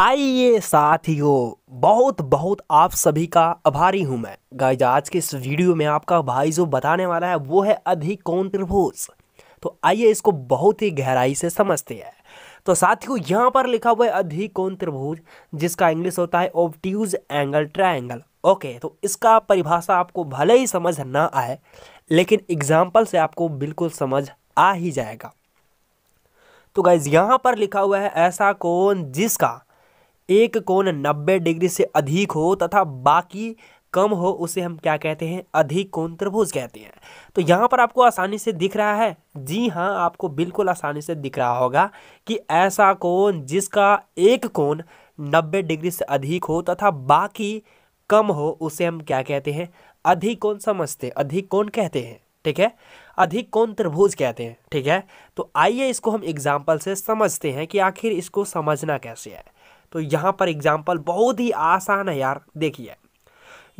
आइए साथियों बहुत बहुत आप सभी का आभारी हूं मैं गाइज आज के इस वीडियो में आपका भाई जो बताने वाला है वो है कौन त्रिभुज तो आइए इसको बहुत ही गहराई से समझते हैं तो साथियों यहाँ पर लिखा हुआ है कौन त्रिभुज जिसका इंग्लिश होता है ऑब्ट्यूज एंगल ट्राइंगल ओके तो इसका परिभाषा आपको भले ही समझ ना आए लेकिन एग्जाम्पल से आपको बिल्कुल समझ आ ही जाएगा तो गाइज यहाँ पर लिखा हुआ है ऐसा कौन जिसका एक कोण नब्बे डिग्री से अधिक हो तथा बाकी कम हो उसे हम क्या कहते हैं अधिक कोण त्रिभुज कहते हैं तो यहाँ पर आपको आसानी से दिख रहा है जी हाँ आपको बिल्कुल आसानी से दिख रहा होगा कि ऐसा कोण जिसका एक कोण नब्बे डिग्री से अधिक हो तथा बाकी कम हो उसे हम क्या कहते हैं अधिक कोण समझते अधिक कोण कहते हैं ठीक है अधिक कोण त्रिभुज कहते हैं ठीक है तो आइए इसको हम एग्जाम्पल से समझते हैं कि आखिर इसको समझना कैसे है तो यहाँ पर एग्जाम्पल बहुत ही आसान है यार देखिए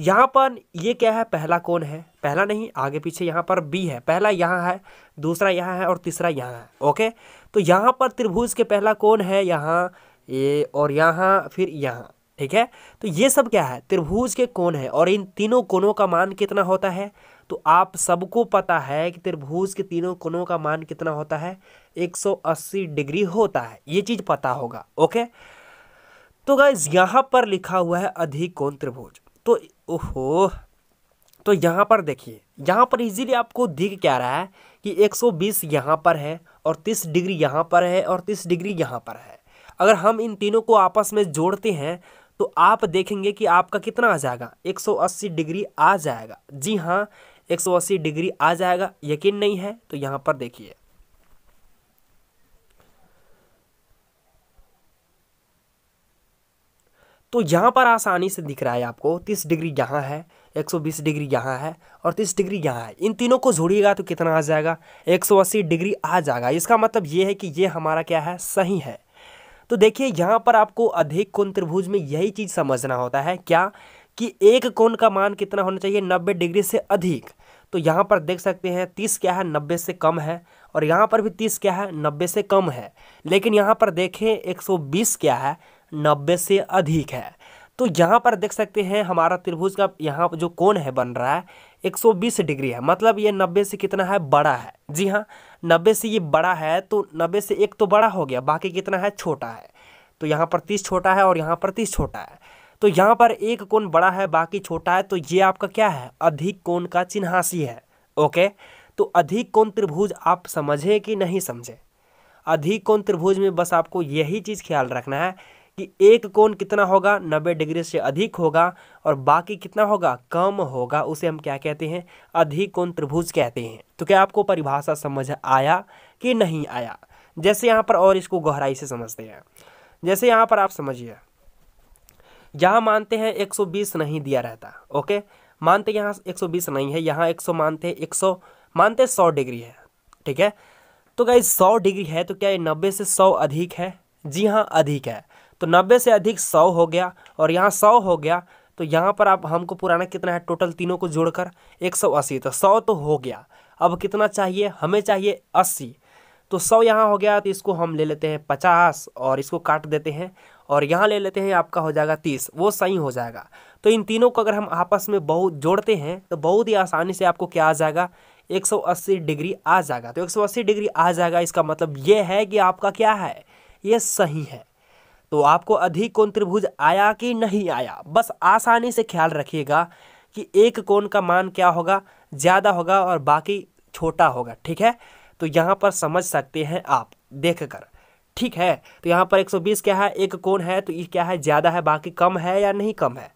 यहाँ पर ये क्या है पहला कौन है पहला नहीं आगे पीछे यहाँ पर बी है पहला यहाँ है दूसरा यहाँ है और तीसरा यहाँ है ओके तो यहाँ पर त्रिभुज के पहला कौन है यहाँ ये और यहाँ फिर यहाँ ठीक है तो ये सब क्या है त्रिभुज के कोण है और इन तीनों कोणों का मान कितना होता है तो आप सबको पता है कि त्रिभुज के तीनों कोणों का मान कितना होता है 180 डिग्री होता है ये चीज़ पता होगा ओके तो गाइज यहाँ पर लिखा हुआ है अधिकोण त्रिभुज तो ओहो तो यहाँ पर देखिए यहाँ पर इजीली आपको दिख क्या रहा है कि 120 यहाँ पर है और 30 डिग्री यहाँ पर है और 30 डिग्री यहाँ पर है अगर हम इन तीनों को आपस में जोड़ते हैं तो आप देखेंगे कि आपका कितना आ जाएगा 180 डिग्री आ जाएगा जी हाँ 180 डिग्री आ जाएगा यकीन नहीं है तो यहाँ पर देखिए तो यहाँ पर आसानी से दिख रहा है आपको तीस डिग्री यहाँ है 120 डिग्री यहाँ है और 30 डिग्री यहाँ है इन तीनों को जोड़िएगा तो कितना आ जाएगा 180 डिग्री आ जाएगा इसका मतलब ये है कि ये हमारा क्या है सही है तो देखिए यहाँ पर आपको अधिक कोण त्रिभुज में यही चीज़ समझना होता है क्या कि एक कोण का मान कितना होना चाहिए नब्बे डिग्री से अधिक तो यहाँ पर देख सकते हैं तीस क्या है नब्बे से कम है और यहाँ पर भी तीस क्या है नब्बे से कम है लेकिन यहाँ पर देखें बीस क्या है नब्बे से अधिक है तो यहाँ पर देख सकते हैं हमारा त्रिभुज का यहाँ जो कोण है बन रहा है 120 डिग्री है मतलब ये 90 से कितना है बड़ा है जी हाँ 90 से ये बड़ा है तो 90 से एक तो बड़ा हो गया बाकी कितना है छोटा है तो यहाँ पर 30 छोटा है और यहाँ पर 30 छोटा है तो यहाँ पर एक कोण बड़ा है बाकी छोटा है तो ये आपका क्या है अधिक कोण का चिन्हासी है ओके तो अधिक कोण त्रिभुज आप समझें कि नहीं समझें अधिक कोण त्रिभुज में बस आपको यही चीज़ ख्याल रखना है कि एक कोण कितना होगा नब्बे डिग्री से अधिक होगा और बाकी कितना होगा कम होगा उसे हम क्या कहते हैं अधिक कोण त्रिभुज कहते हैं तो क्या आपको परिभाषा समझ आया कि नहीं आया जैसे यहाँ पर और इसको गहराई से समझते हैं जैसे यहाँ पर आप समझिए यहाँ मानते हैं 120 नहीं दिया रहता ओके मानते यहाँ 120 नहीं है यहाँ 100 मानते 100 मानते 100 डिग्री है ठीक है तो क्या 100 डिग्री है तो क्या ये 90 से 100 अधिक है जी हाँ अधिक है तो नब्बे से अधिक सौ हो गया और यहाँ सौ हो गया तो यहाँ पर आप हमको पुराना कितना है टोटल तीनों को जोड़कर एक सौ अस्सी तो सौ तो हो गया अब कितना चाहिए हमें चाहिए अस्सी तो सौ यहाँ हो गया तो इसको हम ले लेते हैं पचास और इसको काट देते हैं और यहाँ ले लेते हैं आपका हो जाएगा तीस वो सही हो जाएगा तो इन तीनों को अगर हम आपस में बहुत जोड़ते हैं तो बहुत ही आसानी से आपको क्या आ जाएगा 180 डिग्री आ जाएगा तो 180 डिग्री आ जाएगा इसका मतलब ये है कि आपका क्या है ये सही है तो आपको अधिक कोण त्रिभुज आया कि नहीं आया बस आसानी से ख्याल रखिएगा कि एक कोण का मान क्या होगा ज़्यादा होगा और बाकी छोटा होगा ठीक है तो यहाँ पर समझ सकते हैं आप देख कर ठीक है तो यहाँ पर 120 क्या है एक कोण है तो ये क्या है ज़्यादा है बाकी कम है या नहीं कम है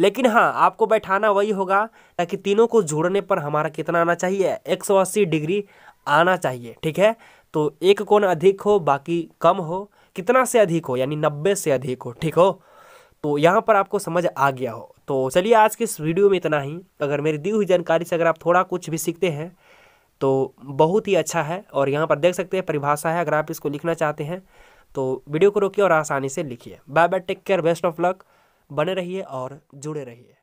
लेकिन हाँ आपको बैठाना वही होगा ताकि तीनों को जोड़ने पर हमारा कितना आना चाहिए 180 डिग्री आना चाहिए ठीक है तो एक कोण अधिक हो बाकी कम हो कितना से अधिक हो यानी नब्बे से अधिक हो ठीक हो तो यहाँ पर आपको समझ आ गया हो तो चलिए आज के इस वीडियो में इतना ही अगर मेरी दी हुई जानकारी से अगर आप थोड़ा कुछ भी सीखते हैं तो बहुत ही अच्छा है और यहाँ पर देख सकते हैं परिभाषा है अगर आप इसको लिखना चाहते हैं तो वीडियो को रोकिए और आसानी से लिखिए bye bye take care best of luck बने रहिए और जुड़े रहिए